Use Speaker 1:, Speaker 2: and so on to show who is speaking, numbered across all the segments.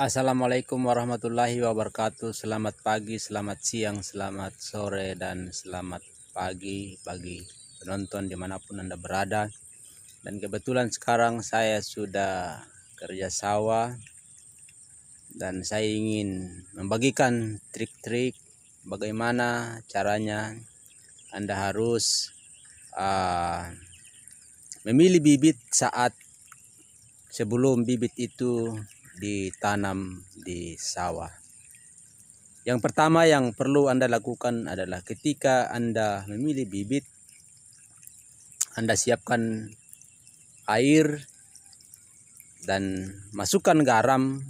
Speaker 1: Assalamualaikum warahmatullahi wabarakatuh Selamat pagi, selamat siang, selamat sore dan selamat pagi bagi penonton dimanapun anda berada Dan kebetulan sekarang saya sudah kerja sawah Dan saya ingin membagikan trik-trik bagaimana caranya anda harus uh, memilih bibit saat sebelum bibit itu ditanam di sawah. Yang pertama yang perlu Anda lakukan adalah ketika Anda memilih bibit, Anda siapkan air dan masukkan garam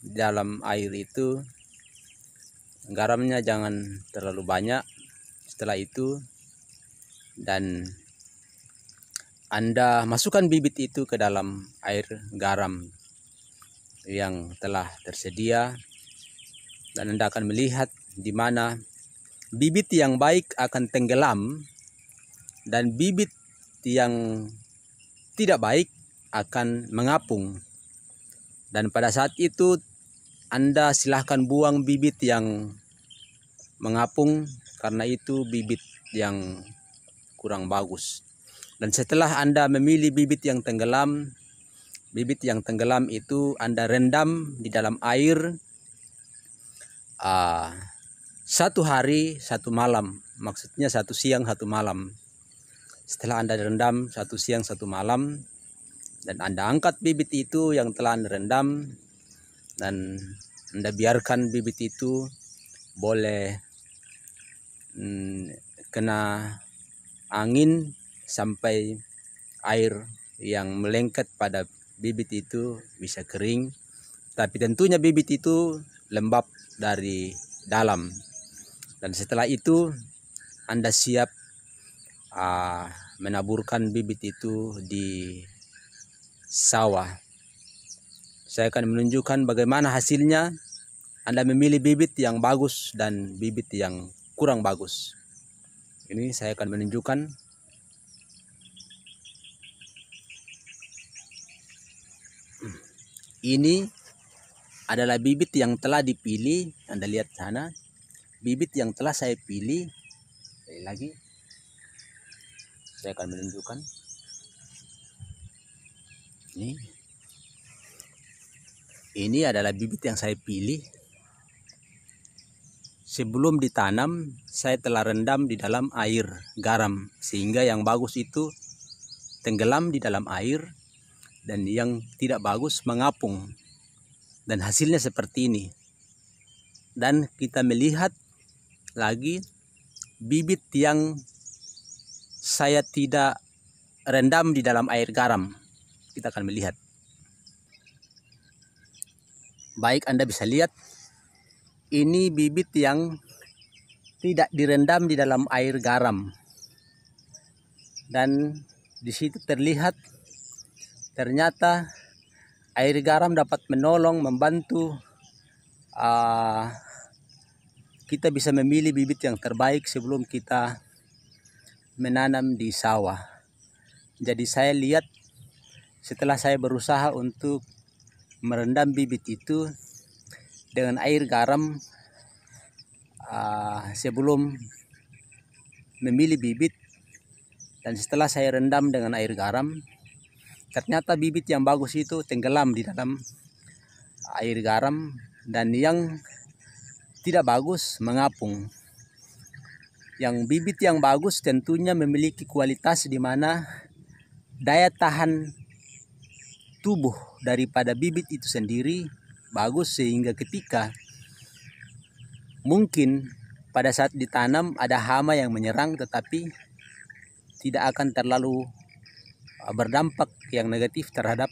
Speaker 1: dalam air itu. Garamnya jangan terlalu banyak. Setelah itu dan Anda masukkan bibit itu ke dalam air garam yang telah tersedia dan Anda akan melihat di mana bibit yang baik akan tenggelam dan bibit yang tidak baik akan mengapung. Dan pada saat itu Anda silahkan buang bibit yang mengapung karena itu bibit yang kurang bagus. Dan setelah Anda memilih bibit yang tenggelam, bibit yang tenggelam itu Anda rendam di dalam air uh, satu hari satu malam maksudnya satu siang satu malam setelah Anda rendam satu siang satu malam dan Anda angkat bibit itu yang telah Anda rendam dan Anda biarkan bibit itu boleh mm, kena angin sampai air yang melengket pada bibit itu bisa kering tapi tentunya bibit itu lembab dari dalam dan setelah itu Anda siap uh, menaburkan bibit itu di sawah saya akan menunjukkan bagaimana hasilnya Anda memilih bibit yang bagus dan bibit yang kurang bagus ini saya akan menunjukkan Ini adalah bibit yang telah dipilih. Anda lihat sana. Bibit yang telah saya pilih. Sekali lagi. Saya akan menunjukkan. Ini. Ini adalah bibit yang saya pilih. Sebelum ditanam, saya telah rendam di dalam air garam. Sehingga yang bagus itu tenggelam di dalam air dan yang tidak bagus mengapung dan hasilnya seperti ini dan kita melihat lagi bibit yang saya tidak rendam di dalam air garam kita akan melihat baik anda bisa lihat ini bibit yang tidak direndam di dalam air garam dan di situ terlihat ternyata air garam dapat menolong membantu uh, kita bisa memilih bibit yang terbaik sebelum kita menanam di sawah jadi saya lihat setelah saya berusaha untuk merendam bibit itu dengan air garam uh, sebelum memilih bibit dan setelah saya rendam dengan air garam ternyata bibit yang bagus itu tenggelam di dalam air garam dan yang tidak bagus mengapung yang bibit yang bagus tentunya memiliki kualitas di mana daya tahan tubuh daripada bibit itu sendiri bagus sehingga ketika mungkin pada saat ditanam ada hama yang menyerang tetapi tidak akan terlalu berdampak yang negatif terhadap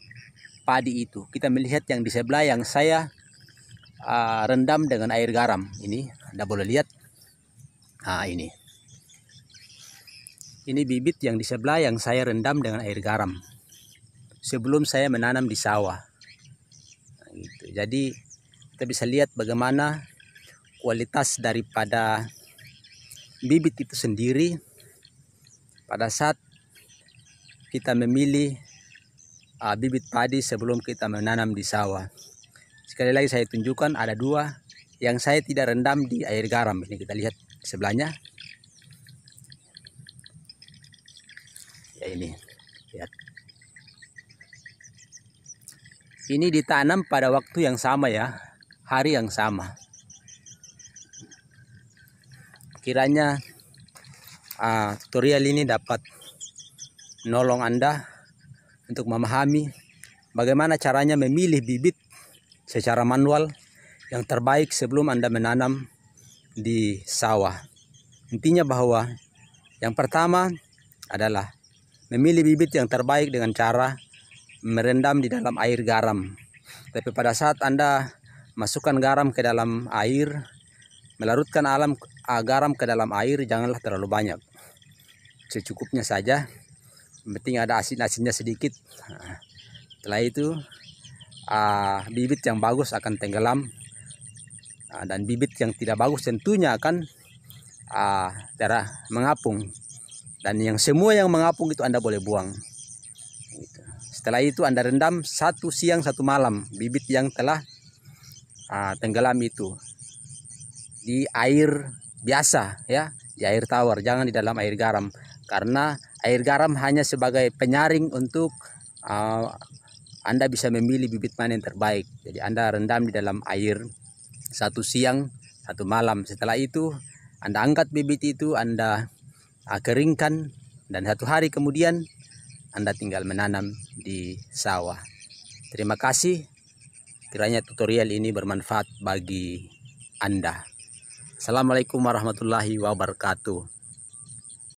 Speaker 1: padi itu. Kita melihat yang di sebelah yang saya uh, rendam dengan air garam. Ini Anda boleh lihat. Nah, ini. Ini bibit yang di sebelah yang saya rendam dengan air garam. Sebelum saya menanam di sawah. gitu. Jadi kita bisa lihat bagaimana kualitas daripada bibit itu sendiri pada saat kita memilih uh, bibit padi sebelum kita menanam di sawah. Sekali lagi saya tunjukkan ada dua yang saya tidak rendam di air garam. Ini kita lihat sebelahnya. Ya ini, lihat. Ini ditanam pada waktu yang sama ya, hari yang sama. Kiranya uh, tutorial ini dapat nolong Anda untuk memahami bagaimana caranya memilih bibit secara manual yang terbaik sebelum Anda menanam di sawah. Intinya bahwa yang pertama adalah memilih bibit yang terbaik dengan cara merendam di dalam air garam. Tapi pada saat Anda masukkan garam ke dalam air, melarutkan alam ah, garam ke dalam air janganlah terlalu banyak. Secukupnya saja penting ada asin-asinnya sedikit nah, setelah itu uh, bibit yang bagus akan tenggelam uh, dan bibit yang tidak bagus tentunya akan uh, ah, cara mengapung dan yang semua yang mengapung itu anda boleh buang gitu. setelah itu anda rendam satu siang satu malam bibit yang telah uh, tenggelam itu di air biasa ya di air tawar jangan di dalam air garam karena air garam hanya sebagai penyaring untuk uh, Anda bisa memilih bibit mana yang terbaik. Jadi Anda rendam di dalam air satu siang, satu malam. Setelah itu Anda angkat bibit itu, Anda uh, keringkan dan satu hari kemudian Anda tinggal menanam di sawah. Terima kasih. Kiranya tutorial ini bermanfaat bagi Anda. Assalamualaikum warahmatullahi wabarakatuh.